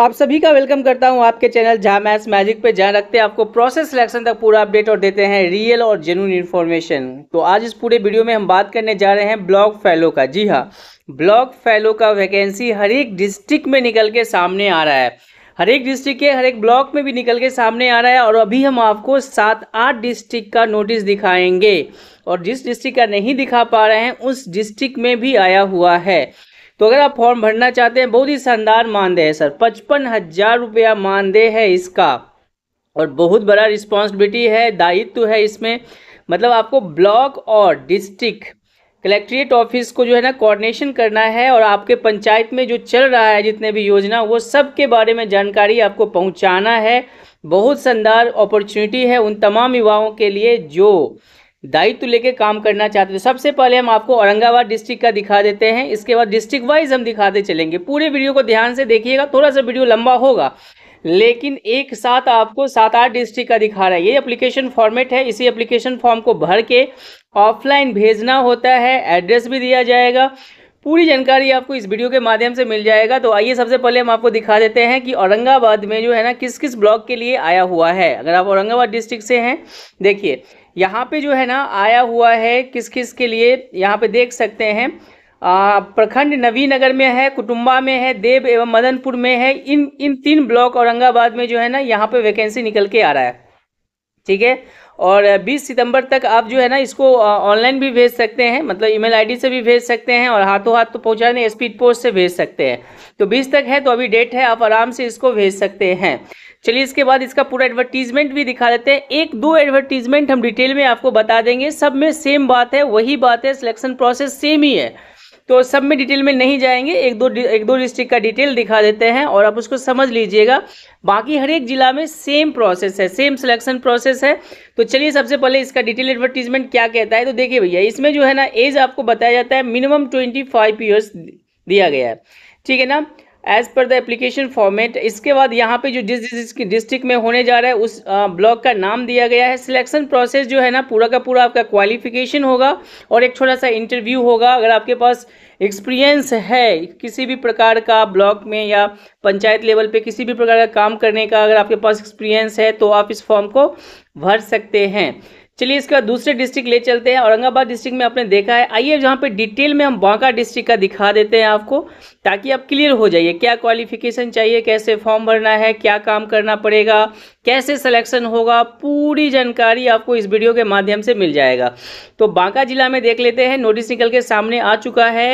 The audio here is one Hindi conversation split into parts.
आप सभी का वेलकम करता हूं आपके चैनल जहाँ मैथ्स मैजिक पे जान रखते हैं आपको प्रोसेस सिलेक्शन तक पूरा अपडेट और देते हैं रियल और जेनुन इन्फॉर्मेशन तो आज इस पूरे वीडियो में हम बात करने जा रहे हैं ब्लॉक फैलो का जी हाँ ब्लॉक फैलो का वैकेंसी हर एक डिस्ट्रिक्ट में निकल के सामने आ रहा है हर एक डिस्ट्रिक्ट के हर एक ब्लॉक में भी निकल के सामने आ रहा है और अभी हम आपको सात आठ डिस्ट्रिक्ट का नोटिस दिखाएंगे और जिस डिस्ट्रिक्ट का नहीं दिखा पा रहे हैं उस डिस्ट्रिक्ट में भी आया हुआ है तो अगर आप फॉर्म भरना चाहते हैं बहुत ही शानदार मानदेय है सर पचपन हज़ार रुपया मानदेय है इसका और बहुत बड़ा रिस्पॉन्सिबिलिटी है दायित्व है इसमें मतलब आपको ब्लॉक और डिस्ट्रिक्ट कलेक्ट्रेट ऑफिस को जो है ना कोऑर्डिनेशन करना है और आपके पंचायत में जो चल रहा है जितने भी योजना वो सब के बारे में जानकारी आपको पहुंचाना है बहुत शानदार अपॉर्चुनिटी है उन तमाम युवाओं के लिए जो दायित्व लेके काम करना चाहते थे सबसे पहले हम आपको औरंगाबाद डिस्ट्रिक्ट का दिखा देते हैं इसके बाद डिस्ट्रिक्ट वाइज हम दिखाते चलेंगे पूरे वीडियो को ध्यान से देखिएगा थोड़ा सा वीडियो लंबा होगा लेकिन एक साथ आपको सात आठ डिस्ट्रिक्ट का दिखा रहा है ये एप्लीकेशन फॉर्मेट है इसी एप्लीकेशन फॉर्म को भर के ऑफलाइन भेजना होता है एड्रेस भी दिया जाएगा पूरी जानकारी आपको इस वीडियो के माध्यम से मिल जाएगा तो आइए सबसे पहले हम आपको दिखा देते हैं कि औरंगाबाद में जो है ना किस किस ब्लॉक के लिए आया हुआ है अगर आप औरंगाबाद डिस्ट्रिक्ट से हैं देखिए यहाँ पे जो है ना आया हुआ है किस किस के लिए यहाँ पे देख सकते हैं प्रखंड नवीनगर में है कुटुम्बा में है देव एवं मदनपुर में है इन इन तीन ब्लॉक औरंगाबाद में जो है ना यहाँ पे वैकेंसी निकल के आ रहा है ठीक है और 20 सितंबर तक आप जो है ना इसको ऑनलाइन भी भेज सकते हैं मतलब ईमेल आईडी से भी भेज सकते हैं और हाथों हाथ तो पहुँचाने स्पीड पोस्ट से भेज सकते हैं तो बीस तक है तो अभी डेट है आप आराम से इसको भेज सकते हैं चलिए इसके बाद इसका पूरा एडवर्टीजमेंट भी दिखा देते हैं एक दो एडवर्टीजमेंट हम डिटेल में आपको बता देंगे सब में सेम बात है वही बात है सिलेक्शन प्रोसेस सेम ही है तो सब में डिटेल में नहीं जाएंगे एक दो एक दो डिस्ट्रिक्ट का डिटेल दिखा देते हैं और आप उसको समझ लीजिएगा बाकी हर एक जिला में सेम प्रोसेस है सेम सिलेक्शन प्रोसेस है तो चलिए सबसे पहले इसका डिटेल एडवर्टीजमेंट क्या कहता है तो देखिए भैया इसमें जो है ना एज आपको बताया जाता है मिनिमम ट्वेंटी फाइव ईयर्स दिया गया है ठीक है ना as per the application format इसके बाद यहाँ पे जो जिस जिस डिस्ट्रिक्ट में होने जा रहा है उस ब्लॉक का नाम दिया गया है सिलेक्शन प्रोसेस जो है ना पूरा का पूरा आपका क्वालिफिकेशन होगा और एक छोटा सा इंटरव्यू होगा अगर आपके पास एक्सपीरियंस है किसी भी प्रकार का ब्लॉक में या पंचायत लेवल पे किसी भी प्रकार का काम करने का अगर आपके पास एक्सपीरियंस है तो आप इस फॉर्म को भर सकते हैं चलिए इसके बाद दूसरे डिस्ट्रिक्ट ले चलते हैं औरंगाबाद डिस्ट्रिक्ट में आपने देखा है आइए जहाँ पे डिटेल में हम बांका डिस्ट्रिक्ट का दिखा देते हैं आपको ताकि आप क्लियर हो जाइए क्या क्वालिफिकेशन चाहिए कैसे फॉर्म भरना है क्या काम करना पड़ेगा कैसे सिलेक्शन होगा पूरी जानकारी आपको इस वीडियो के माध्यम से मिल जाएगा तो बांका जिला में देख लेते हैं नोटिस निकल के सामने आ चुका है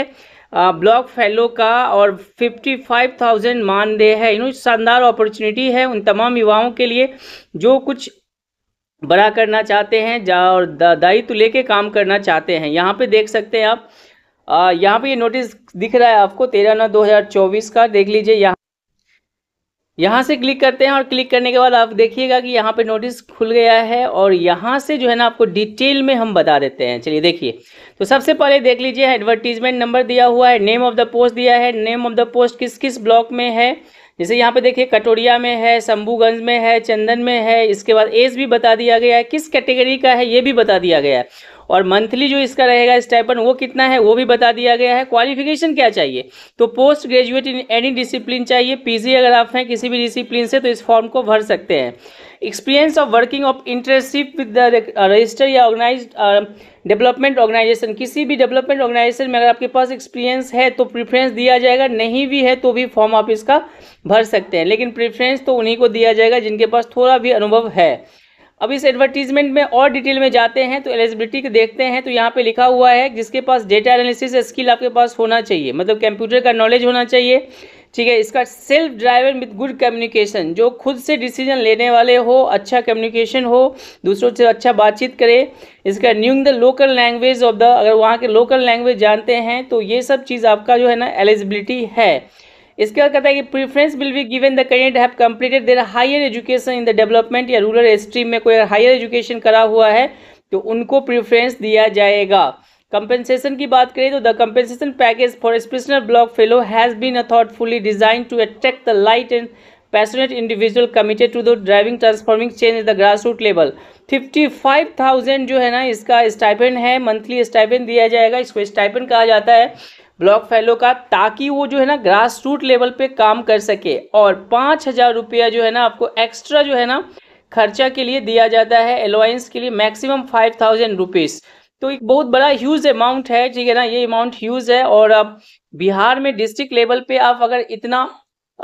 ब्लॉक फेलो का और 55,000 मानदेय है इन्होंने शानदार अपॉर्चुनिटी है उन तमाम युवाओं के लिए जो कुछ बड़ा करना चाहते हैं जा और दायित्व तो लेके काम करना चाहते हैं यहाँ पे देख सकते हैं आप यहाँ पे ये नोटिस दिख रहा है आपको तेरह नौ दो हज़ार चौबीस का देख लीजिए यहाँ यहाँ से क्लिक करते हैं और क्लिक करने के बाद आप देखिएगा कि यहाँ पे नोटिस खुल गया है और यहाँ से जो है ना आपको डिटेल में हम बता देते हैं चलिए देखिए तो सबसे पहले देख लीजिए एडवर्टीजमेंट नंबर दिया हुआ है नेम ऑफ द पोस्ट दिया है नेम ऑफ द पोस्ट किस किस ब्लॉक में है जैसे यहाँ पे देखिए कटोरिया में है शंभूगंज में है चंदन में है इसके बाद एज भी बता दिया गया है किस कैटेगरी का है ये भी बता दिया गया है और मंथली जो इसका रहेगा स्टाइपन वो कितना है वो भी बता दिया गया है क्वालिफिकेशन क्या चाहिए तो post graduate in any discipline चाहिए पीजी अगर आप हैं किसी भी डिसिप्लिन से तो इस फॉर्म को भर सकते हैं experience of working of internship with the register या ऑर्गेनाइज डेवलपमेंट ऑर्गेनाइजेशन किसी भी डेवलपमेंट ऑर्गेनाइजेशन में अगर आपके पास एक्सपीरियंस है तो प्रिफ्रेंस दिया जाएगा नहीं भी है तो भी फॉर्म आप इसका भर सकते हैं लेकिन प्रिफ्रेंस तो उन्हीं को दिया जाएगा जिनके पास थोड़ा भी अनुभव है अब इस एडवर्टीजमेंट में और डिटेल में जाते हैं तो एलिजिबिलिटी देखते हैं तो यहाँ पे लिखा हुआ है जिसके पास डेटा एनालिसिस स्किल आपके पास होना चाहिए मतलब कंप्यूटर का नॉलेज होना चाहिए ठीक है इसका self driver with good communication जो खुद से डिसीजन लेने वाले हो अच्छा कम्युनिकेशन हो दूसरों से अच्छा बातचीत करे इसका knowing the local language of the अगर वहाँ के लोकल लैंग्वेज जानते हैं तो ये सब चीज़ आपका जो है ना एलिजिबिलिटी है इसके बाद कहता है कि preference will be given the candidate have completed their higher education in the development या रूरल स्ट्रीम में कोई हायर एजुकेशन करा हुआ है तो उनको प्रीफ्रेंस दिया जाएगा कंपेंसेशन की बात करें तो the compensation package for special block fellow has been thoughtfully design to attract the light and to the driving transforming change in the grass root level fifty five thousand जो है ना इसका स्टाइपेंड है मंथली स्टाइपेंड दिया जाएगा इसको स्टाइपेंड कहा जाता है ब्लॉक फैलो का ताकि वो जो है ना ग्रास रूट लेवल पे काम कर सके और पाँच हज़ार रुपया जो है ना आपको एक्स्ट्रा जो है ना खर्चा के लिए दिया जाता है एलोइंस के लिए मैक्सिमम फाइव थाउजेंड रुपीज़ तो एक बहुत बड़ा ह्यूज अमाउंट है ठीक है ना ये अमाउंट ह्यूज है और अब बिहार में डिस्ट्रिक्ट लेवल पे आप अगर इतना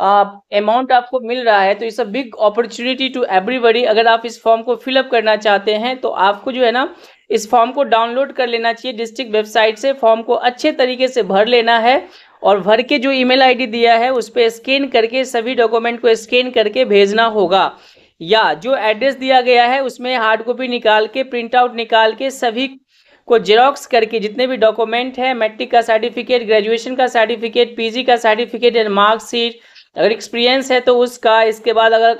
अमाउंट आपको मिल रहा है तो इस a big opportunity to everybody अगर आप इस फॉर्म को फिलअप करना चाहते हैं तो आपको जो है ना इस फॉर्म को डाउनलोड कर लेना चाहिए डिस्ट्रिक्ट वेबसाइट से फॉर्म को अच्छे तरीके से भर लेना है और भर के जो ईमेल आईडी दिया है उस पर स्कैन करके सभी डॉक्यूमेंट को स्कैन करके भेजना होगा या जो एड्रेस दिया गया है उसमें हार्ड कॉपी निकाल के प्रिंट आउट निकाल के सभी को जेरोक्स करके जितने भी डॉक्यूमेंट है मैट्रिक का सर्टिफिकेट ग्रेजुएशन का सर्टिफिकेट पीजी का सर्टिफिकेट एंड मार्कशीट अगर एक्सपीरियंस है तो उसका इसके बाद अगर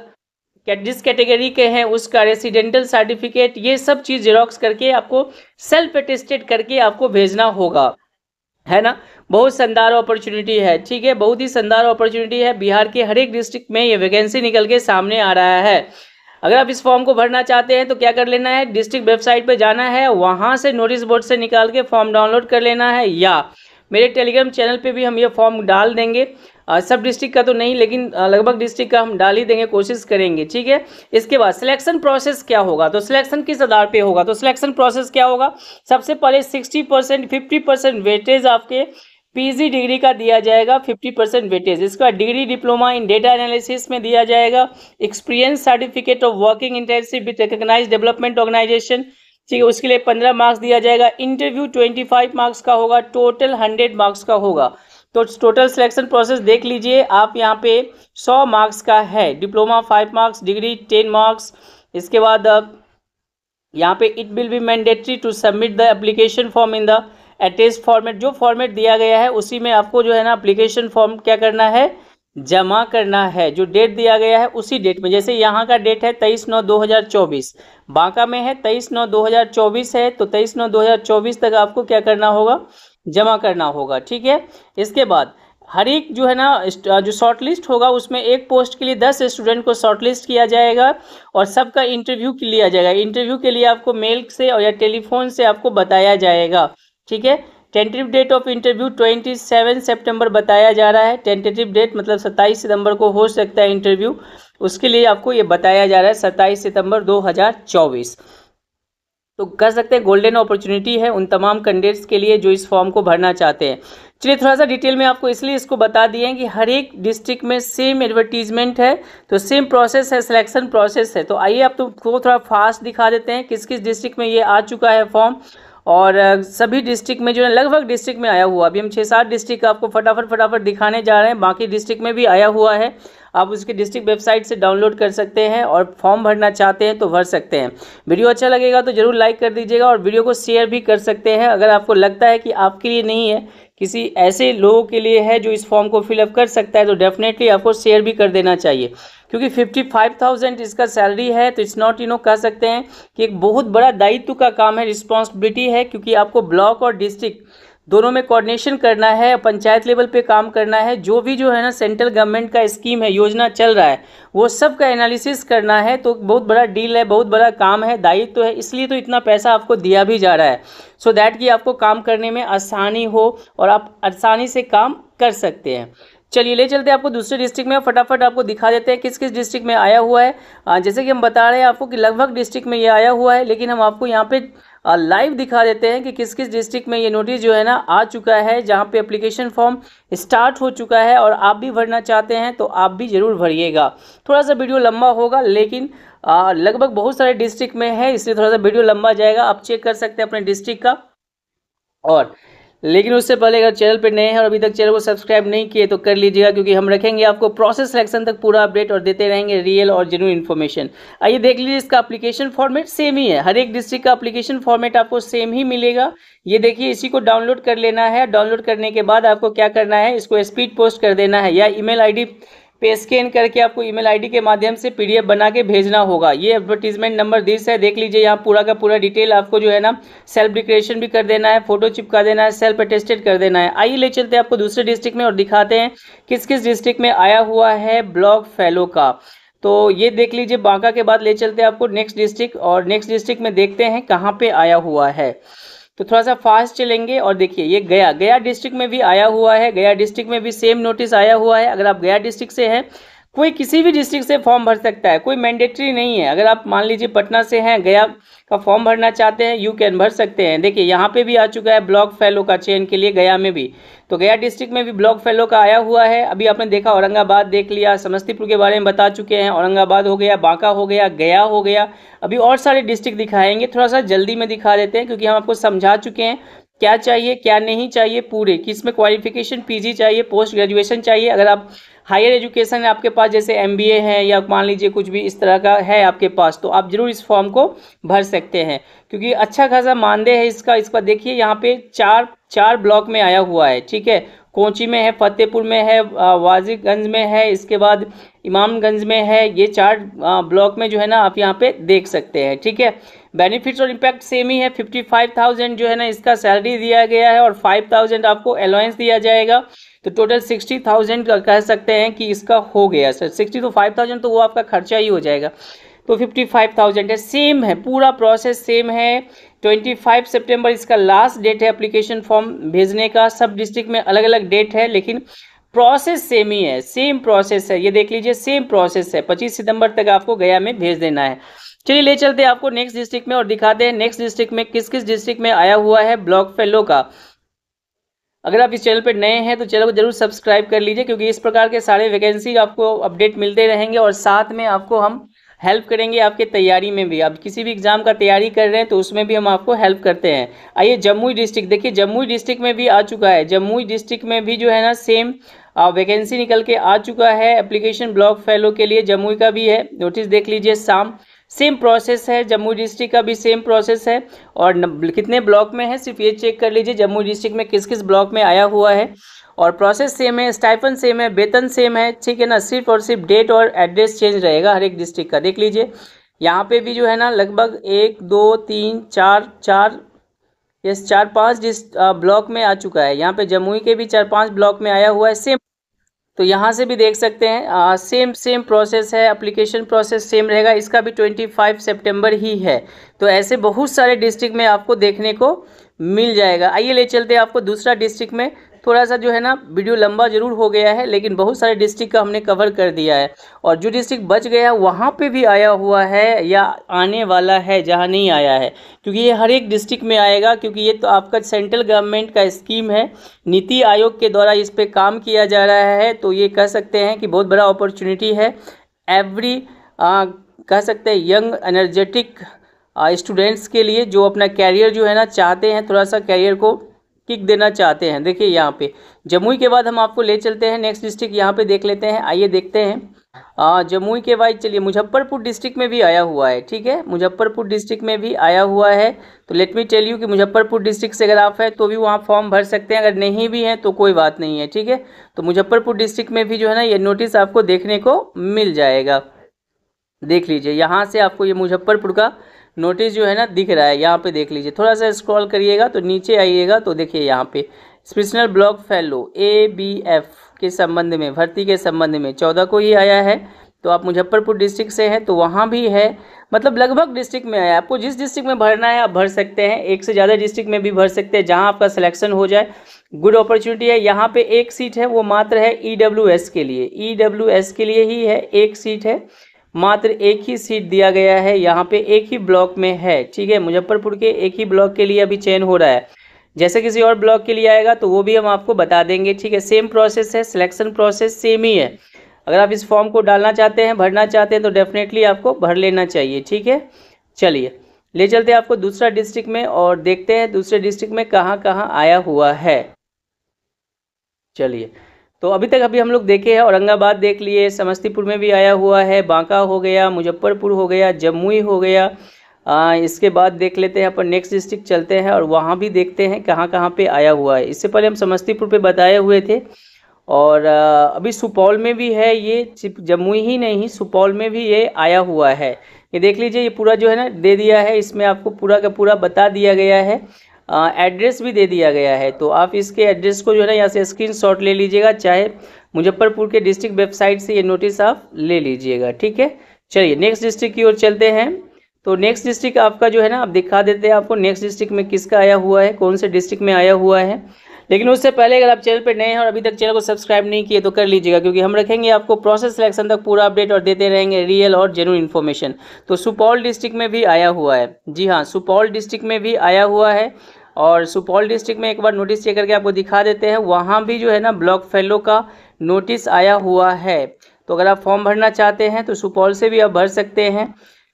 जिस कैटेगरी के हैं उसका रेसिडेंटल सर्टिफिकेट ये सब चीज़ जेरोक्स करके आपको सेल्फ अटेस्टेड करके आपको भेजना होगा है ना बहुत शानदार अपॉर्चुनिटी है ठीक है बहुत ही शानदार अपॉर्चुनिटी है बिहार के हर एक डिस्ट्रिक्ट में ये वैकेंसी निकल के सामने आ रहा है अगर आप इस फॉर्म को भरना चाहते हैं तो क्या कर लेना है डिस्ट्रिक्ट वेबसाइट पर जाना है वहाँ से नोटिस बोर्ड से निकाल के फॉर्म डाउनलोड कर लेना है या मेरे टेलीग्राम चैनल पे भी हम ये फॉर्म डाल देंगे सब डिस्ट्रिक्ट का तो नहीं लेकिन लगभग डिस्ट्रिक्ट का हम डाल ही देंगे कोशिश करेंगे ठीक है इसके बाद सिलेक्शन प्रोसेस क्या होगा तो सिलेक्शन किस आधार पर होगा तो सिलेक्शन प्रोसेस क्या होगा सबसे पहले sixty percent fifty percent weightage आपके पीजी डिग्री का दिया जाएगा 50 परसेंट वेटेज इसके बाद degree diploma in data analysis में दिया जाएगा experience certificate of working internship with recognise development organisation ठीक है उसके लिए पंद्रह मार्क्स दिया जाएगा इंटरव्यू फाइव मार्क्स का होगा टोटल हंड्रेड मार्क्स का होगा तो टोटल सिलेक्शन प्रोसेस देख लीजिए आप यहाँ पे 100 मार्क्स का है डिप्लोमा 5 मार्क्स डिग्री 10 मार्क्स इसके बाद uh, यहाँ पे it will be mandatory to submit the application form in the attest format जो फॉर्मेट दिया गया है उसी में आपको जो है ना अप्लीकेशन फॉर्म क्या करना है जमा करना है जो डेट दिया गया है उसी डेट में जैसे यहाँ का डेट है तेईस नौ दो हज़ार चौबीस बांका में है तेईस नौ दो हज़ार चौबीस है तो तेईस नौ दो हज़ार चौबीस तक आपको क्या करना होगा जमा करना होगा ठीक है इसके बाद हर एक जो है ना जो शॉर्ट लिस्ट होगा उसमें एक पोस्ट के लिए दस स्टूडेंट को शॉर्ट लिस्ट किया जाएगा और सबका इंटरव्यू लिया जाएगा इंटरव्यू के लिए आपको मेल से और या टेलीफोन से आपको बताया जाएगा ठीक है tentative date of interview twenty seven September बताया जा रहा है टेंटेटिव डेट मतलब सत्ताईस सितंबर को हो सकता है इंटरव्यू उसके लिए आपको ये बताया जा रहा है सत्ताईस सितंबर 2024 तो कह सकते हैं गोल्डन अपॉर्चुनिटी है उन तमाम कैंडिडेट्स के लिए जो इस फॉर्म को भरना चाहते हैं चलिए थोड़ा सा डिटेल में आपको इसलिए इसको बता दिए हैं कि हर एक डिस्ट्रिक्ट में सेम एडवर्टीजमेंट है तो सेम प्रोसेस है सिलेक्शन प्रोसेस है तो आइए आप तुमको तो थोड़ा फास्ट दिखा देते हैं किस किस डिस्ट्रिक्ट में ये आ चुका है फॉर्म और सभी डिस्ट्रिक्ट में जो है लगभग डिस्ट्रिक्ट में आया हुआ अभी हम छः सात डिस्ट्रिक्ट आपको फटाफट फटाफट दिखाने जा रहे हैं बाकी डिस्ट्रिक्ट में भी आया हुआ है आप उसके डिस्ट्रिक्ट वेबसाइट से डाउनलोड कर सकते हैं और फॉर्म भरना चाहते हैं तो भर सकते हैं वीडियो अच्छा लगेगा तो ज़रूर लाइक कर दीजिएगा और वीडियो को शेयर भी कर सकते हैं अगर आपको लगता है कि आपके लिए नहीं है किसी ऐसे लोगों के लिए है जो इस फॉर्म को फिलअप कर सकता है तो डेफिनेटली आपको शेयर भी कर देना चाहिए क्योंकि फिफ्टी फाइव थाउजेंड इसका सैलरी है तो इट्स नॉट यू नो कह सकते हैं कि एक बहुत बड़ा दायित्व का काम है रिस्पॉन्सिबिलिटी है क्योंकि आपको ब्लॉक और डिस्ट्रिक्ट दोनों में कोऑर्डिनेशन करना है पंचायत लेवल पे काम करना है जो भी जो है ना सेंट्रल गवर्नमेंट का स्कीम है योजना चल रहा है वो सब का एनालिसिस करना है तो बहुत बड़ा डील है बहुत बड़ा काम है दायित्व तो है इसलिए तो इतना पैसा आपको दिया भी जा रहा है सो so दैट कि आपको काम करने में आसानी हो और आप आसानी से काम कर सकते हैं चलिए ले चलते हैं आपको दूसरे डिस्ट्रिक्ट में फटाफट आपको दिखा देते हैं किस किस डिस्ट्रिक्ट में आया हुआ है जैसे कि हम बता रहे हैं आपको कि लगभग डिस्ट्रिक्ट में ये आया हुआ है लेकिन हम आपको यहाँ पे लाइव दिखा देते हैं कि किस किस डिस्ट्रिक्ट में ये नोटिस जो है ना आ चुका है जहाँ पे एप्लीकेशन फॉर्म स्टार्ट हो चुका है और आप भी भरना चाहते हैं तो आप भी ज़रूर भरिएगा थोड़ा सा वीडियो लंबा होगा लेकिन लगभग बहुत सारे डिस्ट्रिक्ट में है इसलिए थोड़ा सा वीडियो लंबा जाएगा आप चेक कर सकते हैं अपने डिस्ट्रिक्ट का और लेकिन उससे पहले अगर चैनल पर नए हैं और अभी तक चैनल को सब्सक्राइब नहीं किए तो कर लीजिएगा क्योंकि हम रखेंगे आपको प्रोसेस सिलेक्शन तक पूरा अपडेट और देते रहेंगे रियल और जेन्यून इन्फॉर्मेशन आइए देख लीजिए इसका अप्लीकेशन फॉर्मेट सेम ही है हर एक डिस्ट्रिक्ट का अपलीकेशन फॉर्मेट आपको सेम ही मिलेगा ये देखिए इसी को डाउनलोड कर लेना है डाउनलोड करने के बाद आपको क्या करना है इसको स्पीड पोस्ट कर देना है या ई मेल पे स्कैन करके आपको ईमेल आईडी के माध्यम से पीडीएफ बना के भेजना होगा ये एडवर्टीजमेंट नंबर दिस है देख लीजिए यहाँ पूरा का पूरा डिटेल आपको जो है ना सेल्फ डिक्रेशन भी कर देना है फोटो चिपका देना है सेल्फ अटेस्टेड कर देना है आइए ले चलते हैं आपको दूसरे डिस्ट्रिक्ट में और दिखाते हैं किस किस डिस्ट्रिक्ट में आया हुआ है ब्लॉक फेलो का तो ये देख लीजिए बांका के बाद ले चलते हैं आपको नेक्स्ट डिस्ट्रिक्ट और नेक्स्ट डिस्ट्रिक्ट में देखते हैं कहाँ पे आया हुआ है तो थोड़ा सा फास्ट चलेंगे और देखिए ये गया गया डिस्ट्रिक्ट में भी आया हुआ है गया डिस्ट्रिक्ट में भी सेम नोटिस आया हुआ है अगर आप गया डिस्ट्रिक्ट से हैं कोई किसी भी डिस्ट्रिक्ट से फॉर्म भर सकता है कोई मैंडेटरी नहीं है अगर आप मान लीजिए पटना से हैं गया का फॉर्म भरना चाहते हैं यू कैन भर सकते हैं देखिए यहाँ पे भी आ चुका है ब्लॉक फेलो का चयन के लिए गया में भी तो गया डिस्ट्रिक्ट में भी ब्लॉक फेलो का आया हुआ है अभी आपने देखा औरंगाबाद देख लिया समस्तीपुर के बारे में बता चुके हैं औरंगाबाद हो गया बांका हो गया गया हो गया अभी और सारे डिस्ट्रिक्ट दिखाएंगे थोड़ा सा जल्दी में दिखा देते हैं क्योंकि हम आपको समझा चुके हैं क्या चाहिए क्या नहीं चाहिए पूरे किस में क्वालिफिकेशन पीजी चाहिए पोस्ट ग्रेजुएशन चाहिए अगर आप हायर एजुकेशन आपके पास जैसे एमबीए है या मान लीजिए कुछ भी इस तरह का है आपके पास तो आप जरूर इस फॉर्म को भर सकते हैं क्योंकि अच्छा खासा मानदेय है इसका इस पर देखिए यहाँ पे चार चार ब्लॉक में आया हुआ है ठीक है कोची में है फतेहपुर में है वाजिगंज में है इसके बाद इमामगंज में है ये चार ब्लॉक में जो है ना आप यहाँ पे देख सकते हैं ठीक है बेनिफिट्स और इम्पैक्ट सेम ही है फिफ्टी फाइव थाउजेंड जो है ना इसका सैलरी दिया गया है और फाइव थाउजेंड आपको अलाउंस दिया जाएगा तो टोटल सिक्सटी थाउजेंड कह सकते हैं कि इसका हो गया सर सिक्सटी तो फाइव थाउजेंड तो वो आपका खर्चा ही हो जाएगा तो फिफ्टी फाइव थाउजेंड है सेम है पूरा प्रोसेस सेम है ट्वेंटी फाइव सेप्टेम्बर इसका लास्ट डेट है अप्लीकेशन फॉर्म भेजने का सब डिस्ट्रिक्ट में अलग अलग डेट है लेकिन प्रोसेस सेम ही है सेम प्रोसेस है ये देख लीजिए सेम प्रोसेस है पच्चीस सितंबर तक आपको गया में भेज देना है चलिए ले चलते हैं आपको नेक्स्ट डिस्ट्रिक्ट में और दिखाते हैं नेक्स्ट डिस्ट्रिक्ट में किस किस डिस्ट्रिक्ट में आया हुआ है ब्लॉक फेलो का अगर आप इस चैनल पर नए हैं तो चैनल को जरूर सब्सक्राइब कर लीजिए क्योंकि इस प्रकार के सारे वैकेंसी आपको अपडेट मिलते रहेंगे और साथ में आपको हम हेल्प करेंगे आपके तैयारी में भी आप किसी भी एग्ज़ाम का तैयारी कर रहे हैं तो उसमें भी हम आपको हेल्प करते हैं आइए जम्मू डिस्ट्रिक्ट देखिए जम्मू डिस्ट्रिक्ट में भी आ चुका है जम्मू डिस्ट्रिक्ट में भी जो है ना सेम वैकेंसी निकल के आ चुका है एप्लीकेशन ब्लॉक फेलो के लिए जम्मू का भी है नोटिस देख लीजिए शाम सेम प्रोसेस है जम्मू डिस्ट्रिक्ट का भी सेम प्रोसेस है और न, कितने ब्लॉक में है सिर्फ ये चेक कर लीजिए जम्मू डिस्ट्रिक्ट में किस किस ब्लॉक में आया हुआ है और प्रोसेस सेम है स्टाइफन सेम है वेतन सेम है ठीक है ना सिर्फ और सिर्फ डेट और एड्रेस चेंज रहेगा हर एक डिस्ट्रिक्ट का देख लीजिए यहाँ पे भी जो है ना लगभग एक दो तीन चार चार यस चार पांच डिस्ट ब्लॉक में आ चुका है यहाँ पे जमुई के भी चार पांच ब्लॉक में आया हुआ है सेम तो यहाँ से भी देख सकते हैं आ, सेम सेम प्रोसेस है अप्लीकेशन प्रोसेस सेम रहेगा इसका भी 25 सितंबर ही है तो ऐसे बहुत सारे डिस्ट्रिक्ट में आपको देखने को मिल जाएगा आइए ले चलते हैं आपको दूसरा डिस्ट्रिक्ट में थोड़ा सा जो है ना वीडियो लंबा जरूर हो गया है लेकिन बहुत सारे डिस्ट्रिक्ट का हमने कवर कर दिया है और जो डिस्ट्रिक्ट बच गया वहाँ पे भी आया हुआ है या आने वाला है जहाँ नहीं आया है क्योंकि ये हर एक डिस्ट्रिक्ट में आएगा क्योंकि ये तो आपका सेंट्रल गवर्नमेंट का स्कीम है नीति आयोग के द्वारा इस पर काम किया जा रहा है तो ये कह सकते हैं कि बहुत बड़ा अपॉर्चुनिटी है एवरी कह सकते हैं यंग एनर्जेटिक स्टूडेंट्स के लिए जो अपना कैरियर जो है ना चाहते हैं थोड़ा सा कैरियर को किक देना चाहते हैं देखिए यहाँ पे जमुई के बाद हम आपको ले चलते हैं नेक्स्ट डिस्ट्रिक्ट यहाँ पे देख लेते हैं आइए देखते हैं जमुई के बाद चलिए मुजफ्फरपुर डिस्ट्रिक्ट में भी आया हुआ है ठीक है मुजफ्फरपुर डिस्ट्रिक्ट में भी आया हुआ है तो लेट मी टेल यू कि मुजफ्फरपुर डिस्ट्रिक्ट से अगर आप हैं तो भी वहाँ फॉर्म भर सकते हैं अगर नहीं भी हैं तो कोई बात नहीं है ठीक है तो मुजफ्फरपुर डिस्ट्रिक्ट में भी जो है ना ये नोटिस आपको देखने को मिल जाएगा देख लीजिए यहाँ से आपको ये मुजफ्फरपुर का नोटिस जो है ना दिख रहा है यहाँ पे देख लीजिए थोड़ा सा स्क्रॉल करिएगा तो नीचे आइएगा तो देखिए यहाँ पे special block fellow A B F के संबंध में भर्ती के संबंध में चौदह को ही आया है तो आप मुजफ्फरपुर डिस्ट्रिक्ट से हैं तो वहाँ भी है मतलब लगभग डिस्ट्रिक्ट में आया आपको जिस डिस्ट्रिक्ट में भरना है आप भर सकते हैं एक से ज़्यादा डिस्ट्रिक्ट में भी भर सकते हैं जहाँ आपका सिलेक्शन हो जाए गुड अपॉर्चुनिटी है यहाँ पे एक सीट है वो मात्र है ई e के लिए ई e के लिए ही है एक सीट है मात्र एक ही सीट दिया गया है यहाँ पे एक ही ब्लॉक में है ठीक है मुजफ्फरपुर के एक ही ब्लॉक के लिए अभी चयन हो रहा है जैसे किसी और ब्लॉक के लिए आएगा तो वो भी हम आपको बता देंगे ठीक है सेम प्रोसेस है सिलेक्शन प्रोसेस सेम ही है अगर आप इस फॉर्म को डालना चाहते हैं भरना चाहते हैं तो डेफिनेटली आपको भर लेना चाहिए ठीक है चलिए ले चलते हैं आपको दूसरा डिस्ट्रिक्ट में और देखते हैं दूसरे डिस्ट्रिक्ट में कहाँ कहाँ आया हुआ है चलिए तो अभी तक अभी हम लोग देखे हैं औरंगाबाद देख लिए समस्तीपुर में भी आया हुआ है बांका हो गया मुजफ्फरपुर हो गया जमुई हो गया आ, इसके बाद देख लेते हैं अपन नेक्स्ट डिस्ट्रिक्ट चलते हैं और वहाँ भी देखते हैं कहाँ कहाँ पे आया हुआ है इससे पहले हम समस्तीपुर पे बताए हुए थे और आ, अभी सुपौल में भी है ये जमुई ही नहीं सुपौल में भी ये आया हुआ है ये देख लीजिए ये पूरा जो है ना दे दिया है इसमें आपको पूरा का पूरा बता दिया गया है एड्रेस भी दे दिया गया है तो आप इसके एड्रेस को जो है ना यहाँ से स्क्रीन ले लीजिएगा चाहे मुजफ्फरपुर के डिस्ट्रिक्ट वेबसाइट से ये नोटिस आप ले लीजिएगा ठीक है चलिए नेक्स्ट डिस्ट्रिक्ट की ओर चलते हैं तो नेक्स्ट डिस्ट्रिक्ट आपका जो है ना आप दिखा देते हैं आपको नेक्स्ट डिस्ट्रिक्ट में किसका आया हुआ है कौन से डिस्ट्रिक्ट में आया हुआ है लेकिन उससे पहले अगर आप चैनल पर नए हैं और अभी तक चैनल को सब्सक्राइब नहीं किए तो कर लीजिएगा क्योंकि हम रखेंगे आपको प्रोसेस सिलेक्शन तक पूरा अपडेट और देते रहेंगे रियल और जेनुइन इन्फॉर्मेशन तो सुपौल डिस्ट्रिक्ट में भी आया हुआ है जी हाँ सुपौल डिस्ट्रिक्ट में भी आया हुआ है और सुपौल डिस्ट्रिक्ट में एक बार नोटिस चेक करके आपको दिखा देते हैं वहाँ भी जो है ना ब्लॉक फेलो का नोटिस आया हुआ है तो अगर आप फॉर्म भरना चाहते हैं तो सुपौल से भी आप भर सकते हैं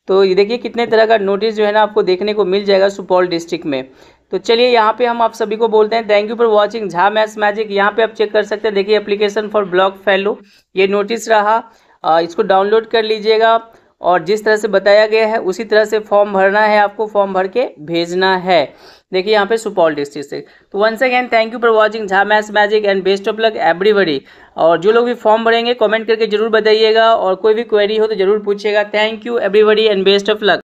तो ये देखिए कितने तरह का नोटिस जो है ना आपको देखने को मिल जाएगा सुपौल डिस्ट्रिक्ट में तो चलिए यहाँ पे हम आप सभी को बोलते हैं thank you for watching Jha maths magic यहाँ पे आप चेक कर सकते हैं देखिए एप्लीकेशन फॉर ब्लॉक फेलो ये नोटिस रहा इसको डाउनलोड कर लीजिएगा और जिस तरह से बताया गया है उसी तरह से फॉर्म भरना है आपको फॉर्म भर के भेजना है देखिए यहाँ पे सुपौल डिस्ट्रिक्ट से तो once again thank you for watching Jha maths magic and best of luck everybody और जो लोग भी फॉर्म भरेंगे कमेंट करके जरूर बताइएगा और कोई भी क्वेरी हो तो जरूर पूछिएगा thank you everybody and best of luck